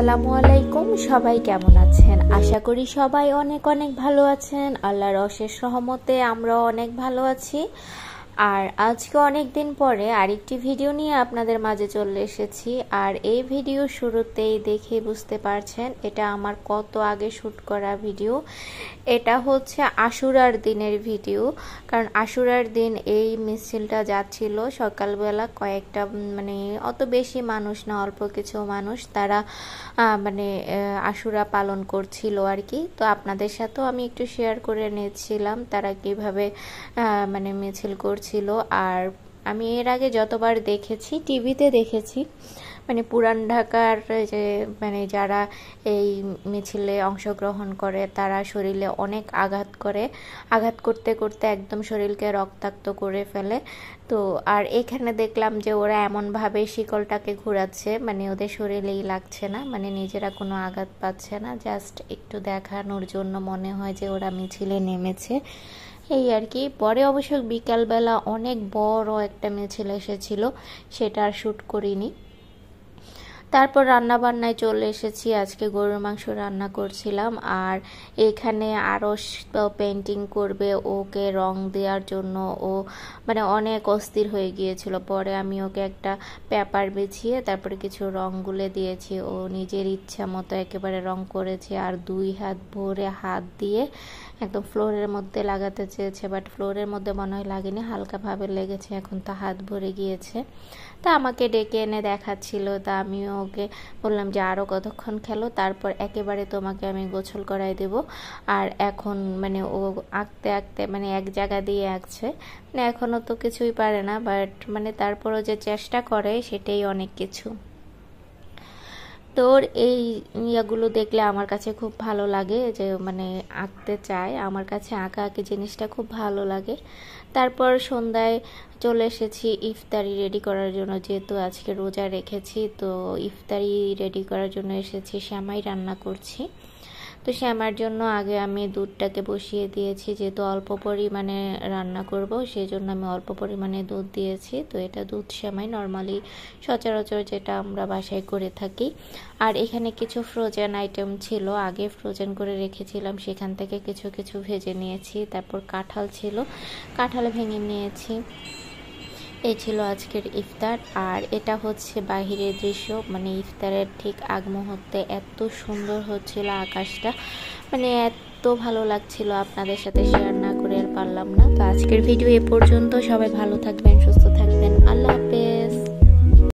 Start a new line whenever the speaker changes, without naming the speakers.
আসসালামু আলাইকুম সবাই কেমন আছেন আশা করি সবাই অনেক অনেক ভালো আছেন আল্লাহর অশেষ সহমতে আমরা অনেক ভালো আছি আর আজকে অনেক দিন পরে আরেকটি ভিডিও নিয়ে আপনাদের মাঝে চলে এসেছি আর এই ভিডিও শুরুতেই দেখে বুঝতে পারছেন এটা আমার কত আগে শ্যুট করা ভিডিও এটা হচ্ছে আশুরার দিনের ভিডিও কারণ আশুরার দিন এই মিছিলটা যাচ্ছিল সকালবেলা কয়েকটা মানে অত বেশি মানুষ না অল্প কিছু মানুষ তারা মানে আশুরা পালন করছিল আর কি তো আপনাদের সাথেও আমি একটু শেয়ার করে নিয়েছিলাম তারা কিভাবে মানে মিছিল করছে ছিল আর আমি এর আগে যতবার দেখেছি টিভিতে দেখেছি মানে পুরান ঢাকার যে মানে যারা এই মিছিলে অংশগ্রহণ করে তারা শরীরে অনেক আঘাত করে আঘাত করতে করতে একদম শরীরকে রক্তাক্ত করে ফেলে তো আর এখানে দেখলাম যে ওরা এমনভাবে শিকলটাকে ঘুরাচ্ছে মানে ওদের শরীরেই লাগছে না মানে নিজেরা কোনো আঘাত পাচ্ছে না জাস্ট একটু দেখানোর জন্য মনে হয় যে ওরা মিছিলে নেমেছে এই আর কি পরে অবশ্য বিকালবেলা অনেক বড় একটা মিছিল এসেছিল সেটা আর শ্যুট করিনি তারপর রান্না বান্নায় চলে এসেছি আজকে গরুর মাংস রান্না করছিলাম আর এখানে আরও পেন্টিং করবে ওকে রং দেওয়ার জন্য ও মানে অনেক অস্থির হয়ে গিয়েছিল পরে আমি ওকে একটা পেপার বেছিয়ে তারপরে কিছু রং গুলে দিয়েছি ও নিজের ইচ্ছা মতো একেবারে রং করেছে আর দুই হাত ভরে হাত দিয়ে একদম ফ্লোরের মধ্যে লাগাতে চেয়েছে বাট ফ্লোরের মধ্যে মনে হয় লাগেনি হালকাভাবে লেগেছে এখন তো হাত ভরে গিয়েছে তা আমাকে ডেকে এনে দেখাচ্ছিল তা আমিও ওকে বললাম যে আরও কতক্ষণ খেলো তারপর একেবারে তোমাকে আমি গোছল করাই দেব আর এখন মানে ও আঁকতে আঁকতে মানে এক জায়গা দিয়ে আঁকছে মানে এখনও তো কিছুই পারে না বাট মানে তারপরও যে চেষ্টা করে সেটাই অনেক কিছু তোর এই ইয়াগুলো দেখলে আমার কাছে খুব ভালো লাগে যে মানে আঁকতে চায় আমার কাছে আঁকা আঁকি জিনিসটা খুব ভালো লাগে তারপর সন্ধ্যায় চলে এসেছি ইফতারি রেডি করার জন্য যেহেতু আজকে রোজা রেখেছি তো ইফতারি রেডি করার জন্য এসেছি শ্যামাই রান্না করছি তো শ্যামার জন্য আগে আমি দুধটাকে বসিয়ে দিয়েছি যেহেতু অল্প পরিমাণে রান্না করব সেই জন্য আমি অল্প পরিমাণে দুধ দিয়েছি তো এটা দুধ শ্যামাই নর্মালি সচরাচর যেটা আমরা বাসায় করে থাকি আর এখানে কিছু ফ্রোজেন আইটেম ছিল আগে ফ্রোজেন করে রেখেছিলাম সেখান থেকে কিছু কিছু ভেজে নিয়েছি তারপর কাঁঠাল ছিল কাঁঠাল ভেঙে নিয়েছি এই ছিল আজকের ইফতার আর এটা হচ্ছে বাহিরের দৃশ্য মানে ইফতারের ঠিক আগ মুহূর্তে এত সুন্দর হচ্ছিল আকাশটা মানে এত ভালো লাগছিল আপনাদের সাথে শেয়ার না করে আর পারলাম না তো আজকের ভিডিও এ পর্যন্ত সবাই ভালো থাকবেন সুস্থ থাকবেন আল্লাহ